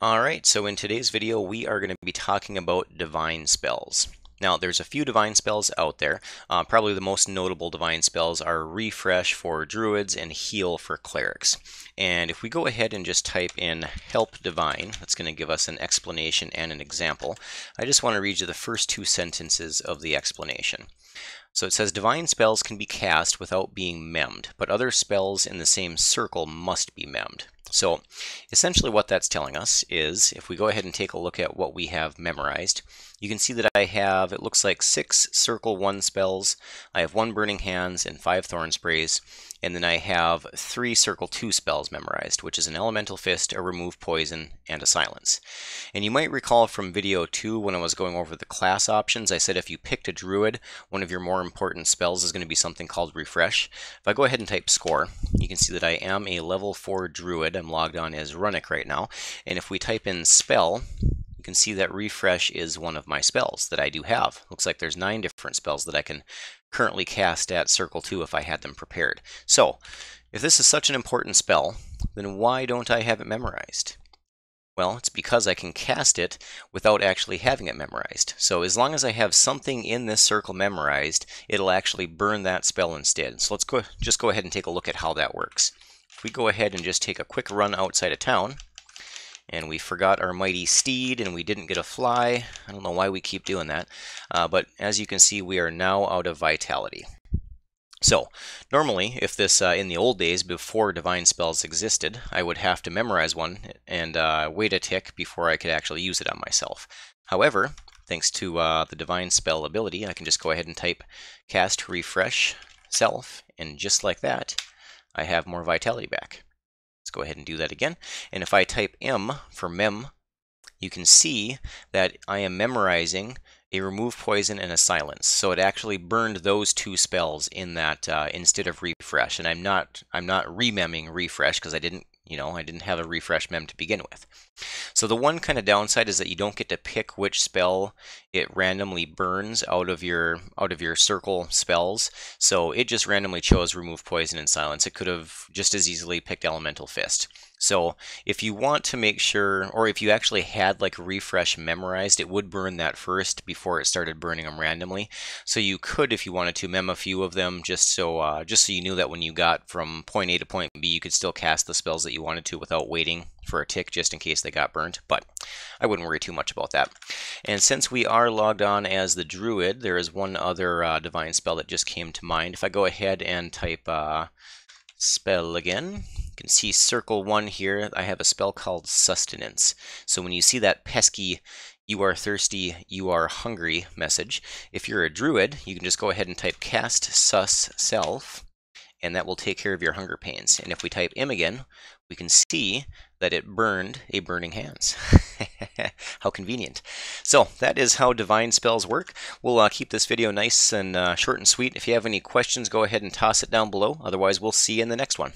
Alright, so in today's video we are going to be talking about divine spells. Now there's a few divine spells out there. Uh, probably the most notable divine spells are refresh for druids and heal for clerics. And if we go ahead and just type in help divine, that's going to give us an explanation and an example. I just want to read you the first two sentences of the explanation. So it says divine spells can be cast without being memmed, but other spells in the same circle must be memmed. So essentially what that's telling us is if we go ahead and take a look at what we have memorized, you can see that I have, it looks like six circle one spells, I have one burning hands and five thorn sprays, and then I have three circle two spells memorized, which is an elemental fist, a remove poison, and a silence. And you might recall from video two when I was going over the class options, I said if you picked a druid, one of your more important spells is going to be something called refresh. If I go ahead and type score, you can see that I am a level four druid I'm logged on as Runic right now. And if we type in spell, you can see that refresh is one of my spells that I do have. Looks like there's nine different spells that I can currently cast at Circle 2 if I had them prepared. So, if this is such an important spell, then why don't I have it memorized? Well, it's because I can cast it without actually having it memorized. So as long as I have something in this circle memorized, it'll actually burn that spell instead. So let's go, just go ahead and take a look at how that works. If we go ahead and just take a quick run outside of town, and we forgot our mighty steed and we didn't get a fly. I don't know why we keep doing that. Uh, but as you can see, we are now out of vitality. So, normally, if this uh, in the old days before divine spells existed, I would have to memorize one and uh, wait a tick before I could actually use it on myself. However, thanks to uh, the divine spell ability, I can just go ahead and type cast refresh self, and just like that, I have more vitality back. Let's go ahead and do that again. And if I type M for mem, you can see that I am memorizing a remove poison and a silence. So it actually burned those two spells in that uh, instead of refresh. And I'm not I'm not rememming refresh because I didn't you know, I didn't have a refresh mem to begin with. So the one kind of downside is that you don't get to pick which spell it randomly burns out of your out of your circle spells. So it just randomly chose remove poison and silence. It could have just as easily picked elemental fist. So if you want to make sure, or if you actually had like refresh memorized, it would burn that first before it started burning them randomly. So you could, if you wanted to, mem a few of them just so uh, just so you knew that when you got from point A to point B, you could still cast the spells that you wanted to without waiting for a tick just in case they got burned, but I wouldn't worry too much about that. And since we are logged on as the Druid, there is one other uh, divine spell that just came to mind. If I go ahead and type uh, spell again, can see circle one here, I have a spell called Sustenance. So when you see that pesky, you are thirsty, you are hungry message, if you're a druid, you can just go ahead and type cast sus self, and that will take care of your hunger pains. And if we type M again, we can see that it burned a burning hands. how convenient. So that is how divine spells work. We'll uh, keep this video nice and uh, short and sweet. If you have any questions, go ahead and toss it down below. Otherwise, we'll see you in the next one.